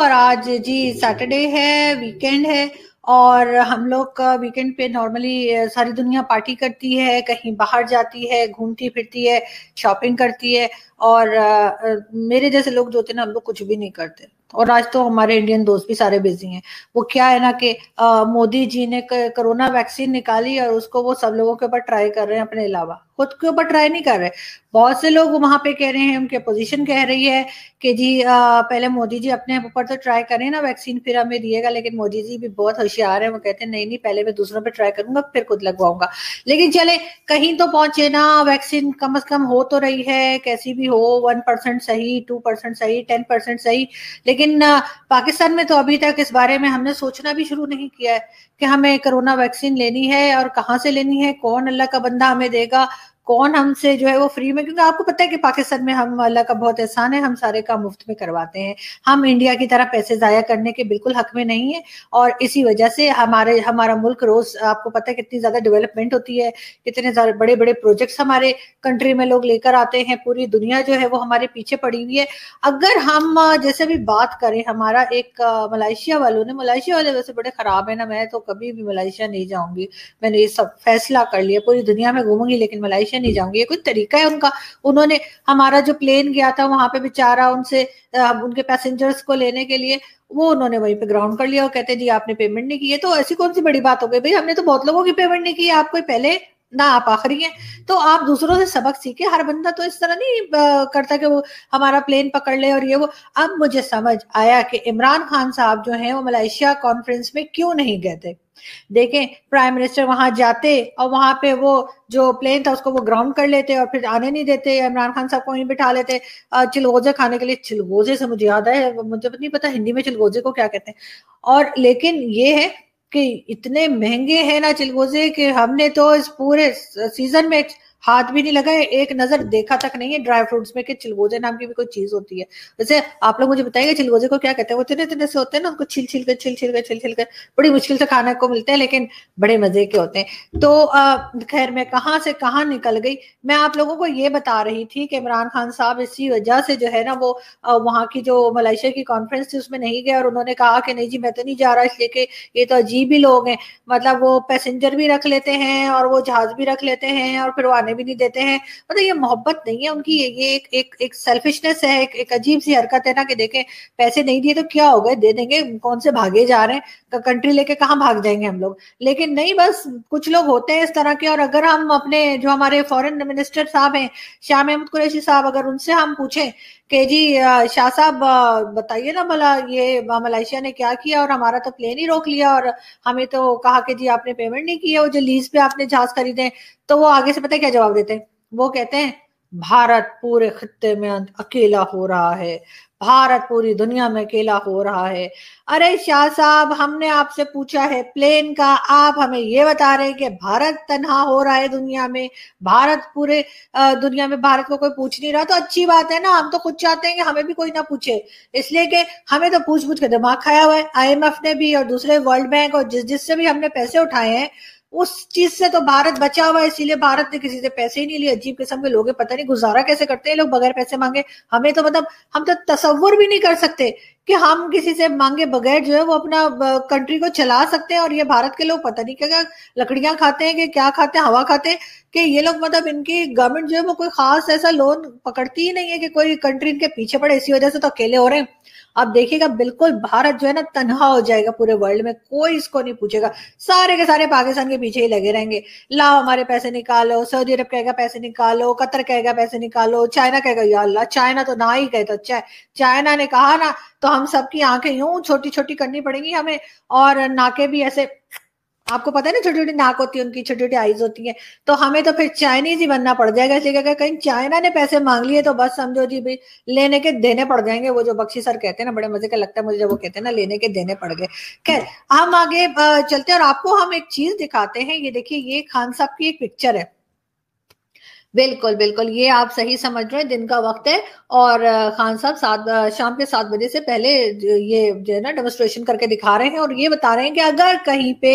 और आज जी सैटरडे है वीकेंड है और हम लोग वीकेंड पे नॉर्मली सारी दुनिया पार्टी करती है कहीं बाहर जाती है घूमती फिरती है शॉपिंग करती है और आ, मेरे जैसे लोग जो होते हैं ना हम लोग कुछ भी नहीं करते और आज तो हमारे इंडियन दोस्त भी सारे बिजी हैं वो क्या है ना कि मोदी जी ने कोरोना वैक्सीन निकाली और उसको वो सब लोगों के ऊपर ट्राई कर रहे हैं अपने अलावा खुद के ऊपर ट्राई नहीं कर रहे बहुत से लोग वहां पे कह रहे हैं उनके पोजीशन कह रही है कि जी आ, पहले मोदी जी अपने ऊपर तो ट्राई करें ना वैक्सीन फिर हमें दिएगा लेकिन मोदी जी भी बहुत होशियार है वो कहते हैं नहीं नहीं पहले मैं दूसरों पर ट्राई करूंगा फिर खुद लगवाऊंगा लेकिन चले कहीं तो पहुंचे ना वैक्सीन कम अज कम हो तो रही है कैसी भी भी हो वन परसेंट सही टू परसेंट सही टेन परसेंट सही लेकिन पाकिस्तान में तो अभी तक इस बारे में हमने सोचना भी शुरू नहीं किया है कि हमें कोरोना वैक्सीन लेनी है और कहाँ से लेनी है कौन अल्लाह का बंदा हमें देगा कौन हमसे जो है वो फ्री में क्योंकि आपको पता है कि पाकिस्तान में हम अल्लाह का बहुत एहसान है हम सारे काम मुफ्त में करवाते हैं हम इंडिया की तरह पैसे ज़ाया करने के बिल्कुल हक में नहीं है और इसी वजह से हमारे हमारा मुल्क रोज़ आपको पता है कितनी ज़्यादा डेवलपमेंट होती है कितने बड़े बड़े प्रोजेक्ट्स हमारे कंट्री में लोग लेकर आते हैं पूरी दुनिया जो है वो हमारे पीछे पड़ी हुई है अगर हम जैसे भी बात करें हमारा एक मलाइशिया वालों ने मलाइशिया वाले वैसे बड़े ख़राब है ना मैं तो कभी भी मलाइशिया नहीं जाऊंगी मैंने ये सब फैसला कर लिया पूरी दुनिया में घूमूंगी लेकिन मलाइशिया पीछे नहीं जाऊंगी ये कोई तरीका है उनका उन्होंने हमारा जो प्लेन गया था वहां पे बेचारा उनसे उनके पैसेंजर्स को लेने के लिए वो उन्होंने वहीं पे ग्राउंड कर लिया और कहते जी आपने पेमेंट नहीं की तो ऐसी कौन सी बड़ी बात हो गई भाई हमने तो बहुत लोगों की पेमेंट नहीं की है आप कोई पहले ना आप आखिरी हैं तो आप दूसरों से सबक सीखे हर बंदा तो इस तरह नहीं करता कि वो हमारा प्लेन पकड़ ले और ये वो अब मुझे समझ आया कि इमरान खान साहब जो हैं वो मलेशिया कॉन्फ्रेंस में क्यों नहीं गए थे देखें प्राइम मिनिस्टर वहां जाते और वहां पे वो जो प्लेन था उसको वो ग्राउंड कर लेते और फिर आने नहीं देते इमरान खान साहब को वहीं बिठा लेते चिलगोजे खाने के लिए चिलगोजे से मुझे याद है मुझे नहीं पता हिंदी में चिलगोजे को क्या कहते हैं और लेकिन ये है कि इतने महंगे हैं ना चिलगोजे कि हमने तो इस पूरे सीजन में हाथ भी नहीं लगाए एक नजर देखा तक नहीं है ड्राई फ्रूट्स में कि चिलगोजे नाम की भी कोई चीज होती है वैसे आप लोग मुझे बताइए चिलगोजे को क्या कहते हैं वो इतने इतने से होते हैं ना उनको छिल छिल कर छिल छिल कर छिल छिल कर बड़ी मुश्किल से खाने को मिलते हैं लेकिन बड़े मजे के होते हैं तो खैर मैं कहाँ से कहाँ निकल गई मैं आप लोगों को ये बता रही थी कि इमरान खान साहब इसी वजह से जो है ना वो वहाँ की जो मलेशिया की कॉन्फ्रेंस थी उसमें नहीं गए और उन्होंने कहा कि नहीं जी मैं तो नहीं जा रहा इसलिए कि ये तो अजीब ही लोग हैं मतलब वो पैसेंजर भी रख लेते हैं और वो जहाज भी रख लेते हैं और फिर वो आने भी नहीं देते हैं मतलब ये मोहब्बत नहीं है उनकी ये एक एक एक सेल्फिशनेस है एक, एक अजीब सी हरकत है ना कि देखें पैसे नहीं दिए तो क्या हो गए दे देंगे कौन से भागे जा रहे हैं कंट्री लेके कहाँ भाग जाएंगे हम लोग लेकिन नहीं बस कुछ लोग होते हैं इस तरह के और अगर हम अपने जो हमारे फॉरेन मिनिस्टर साहब हैं श्याम अहमद कुरैशी साहब अगर उनसे हम पूछें कि जी शाह साहब बताइए ना भला ये मलेशिया ने क्या किया और हमारा तो प्लेन ही रोक लिया और हमें तो कहा कि जी आपने पेमेंट नहीं किया वो जो लीज पे आपने जहाज खरीदे तो वो आगे से पता क्या जवाब देते हैं वो कहते हैं भारत पूरे खत्ते में अं- अकेला हो रहा है भारत पूरी दुनिया में अकेला हो रहा है अरे शाह साहब हमने आपसे पूछा है प्लेन का आप हमें ये बता रहे हैं कि भारत तनहा हो रहा है दुनिया में भारत पूरे दुनिया में भारत को कोई पूछ नहीं रहा तो अच्छी बात है ना हम तो खुद चाहते हैं कि हमें भी कोई ना पूछे इसलिए कि हमें तो पूछ पूछ के दिमाग खाया हुआ है आई ने भी और दूसरे वर्ल्ड बैंक और जिस जिससे भी हमने पैसे उठाए हैं उस चीज से तो भारत बचा हुआ है इसीलिए भारत ने किसी से पैसे ही नहीं लिए अजीब किस्म के लोग पता नहीं गुजारा कैसे करते हैं लोग बगैर पैसे मांगे हमें तो मतलब हम तो तस्वुर भी नहीं कर सकते कि हम किसी से मांगे बगैर जो है वो अपना कंट्री को चला सकते हैं और ये भारत के लोग पता नहीं क्या लकड़ियां खाते हैं कि क्या खाते हैं हवा खाते हैं कि ये लोग मतलब इनकी गवर्नमेंट जो है वो कोई खास ऐसा लोन पकड़ती ही नहीं है कि कोई कंट्री इनके पीछे पड़े इसी वजह से तो अकेले हो रहे हैं आप देखिएगा बिल्कुल भारत जो है ना तनहा हो जाएगा पूरे वर्ल्ड में कोई इसको नहीं पूछेगा सारे के सारे पाकिस्तान के पीछे ही लगे रहेंगे लाओ हमारे पैसे निकालो सऊदी अरब कहेगा पैसे निकालो कतर कहेगा पैसे निकालो चाइना कहेगा या अल्लाह चाइना तो ना ही कहे तो अच्छा चाइना ने कहा ना तो हम सबकी आंखें यूं छोटी छोटी करनी पड़ेंगी हमें और नाके भी ऐसे आपको पता है ना छोटी छोटी नाक होती है उनकी छोटी छोटी आईज होती है तो हमें तो फिर चाइनीज ही बनना पड़ जाएगा इसलिए अगर कहीं चाइना ने पैसे मांग लिए तो बस समझो जी भाई लेने के देने पड़ जाएंगे वो जो बख्शी सर कहते हैं ना बड़े मजे का लगता है मुझे जब वो कहते हैं ना लेने के देने पड़ गए खैर हम आगे चलते हैं और आपको हम एक चीज दिखाते हैं ये देखिए ये खान साहब की एक पिक्चर है बिल्कुल बिल्कुल ये आप सही समझ रहे हैं दिन का वक्त है और खान साहब सात शाम के सात बजे से पहले ये जो है ना डेमोस्ट्रेशन करके दिखा रहे हैं और ये बता रहे हैं कि अगर कहीं पे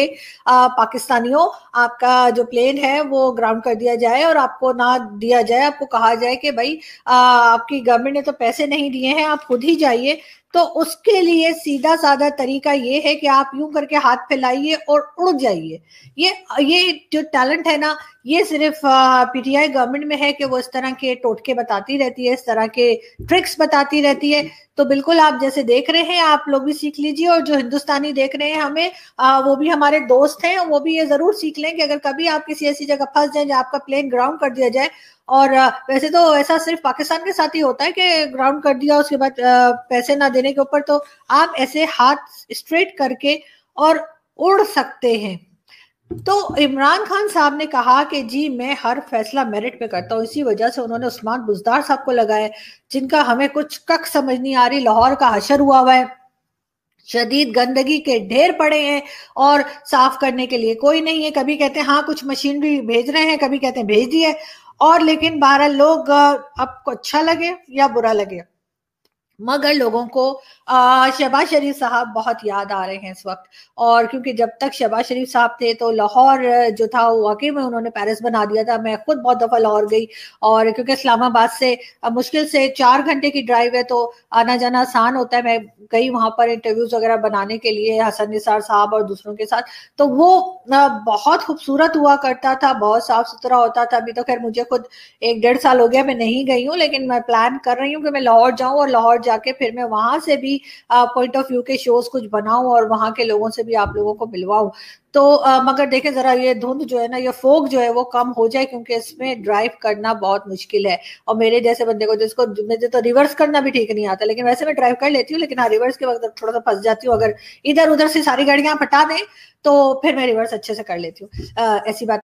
पाकिस्तानियों आपका जो प्लेन है वो ग्राउंड कर दिया जाए और आपको ना दिया जाए आपको कहा जाए कि भाई आपकी गवर्नमेंट ने तो पैसे नहीं दिए हैं आप खुद ही जाइए तो उसके लिए सीधा साधा तरीका ये है कि आप यूं करके हाथ फैलाइए और उड़ जाइए ये ये जो टैलेंट है ना ये सिर्फ पीटीआई गवर्नमेंट में है कि वो इस तरह के टोटके बताती रहती है इस तरह के ट्रिक्स बताती रहती है तो बिल्कुल आप जैसे देख रहे हैं आप लोग भी सीख लीजिए और जो हिंदुस्तानी देख रहे हैं हमें आ, वो भी हमारे दोस्त हैं वो भी ये जरूर सीख लें कि अगर कभी आप किसी ऐसी जगह फंस जाए जहाँ आपका प्लेन ग्राउंड कर दिया जाए और वैसे तो ऐसा सिर्फ पाकिस्तान के साथ ही होता है कि ग्राउंड कर दिया उसके बाद पैसे ना देने के ऊपर तो आप ऐसे हाथ स्ट्रेट करके और उड़ सकते हैं तो इमरान खान साहब ने कहा कि जी मैं हर फैसला मेरिट पे करता हूँ इसी वजह से उन्होंने उस्मान बुजदार साहब को लगाए जिनका हमें कुछ कख समझ नहीं आ रही लाहौर का हशर हुआ हुआ है शदीद गंदगी के ढेर पड़े हैं और साफ करने के लिए कोई नहीं है कभी कहते हैं हाँ कुछ मशीनरी भेज रहे हैं कभी कहते हैं भेज दिए और लेकिन बारह लोग आपको अच्छा लगे या बुरा लगे मगर लोगों को शहबाज शरीफ साहब बहुत याद आ रहे हैं इस वक्त और क्योंकि जब तक शहबाज शरीफ साहब थे तो लाहौर जो था वाकई में उन्होंने पेरिस बना दिया था मैं खुद बहुत दफ़ा लाहौर गई और क्योंकि इस्लामाबाद से मुश्किल से चार घंटे की ड्राइव है तो आना जाना आसान होता है मैं गई वहां पर इंटरव्यूज़ वगैरह बनाने के लिए हसन निसार साहब और दूसरों के साथ तो वो बहुत खूबसूरत हुआ करता था बहुत साफ सुथरा होता था अभी तो खैर मुझे खुद एक डेढ़ साल हो गया मैं नहीं गई हूँ लेकिन मैं प्लान कर रही हूँ कि मैं लाहौर जाऊँ और लाहौर जाके फिर मैं वहां से भी पॉइंट ऑफ व्यू के शोज कुछ बनाऊं और वहां के लोगों से भी आप लोगों को मिलवाऊं तो आ, मगर देखें जरा ये धुंध जो है ना ये फोक जो है वो कम हो जाए क्योंकि इसमें ड्राइव करना बहुत मुश्किल है और मेरे जैसे बंदे को जिसको मुझे तो रिवर्स करना भी ठीक नहीं आता लेकिन वैसे मैं ड्राइव कर लेती हूँ लेकिन हाँ रिवर्स के वक्त थोड़ा सा फंस जाती हूँ अगर इधर उधर से सारी गाड़ियां हटा दें तो फिर मैं रिवर्स अच्छे से कर लेती हूँ ऐसी बात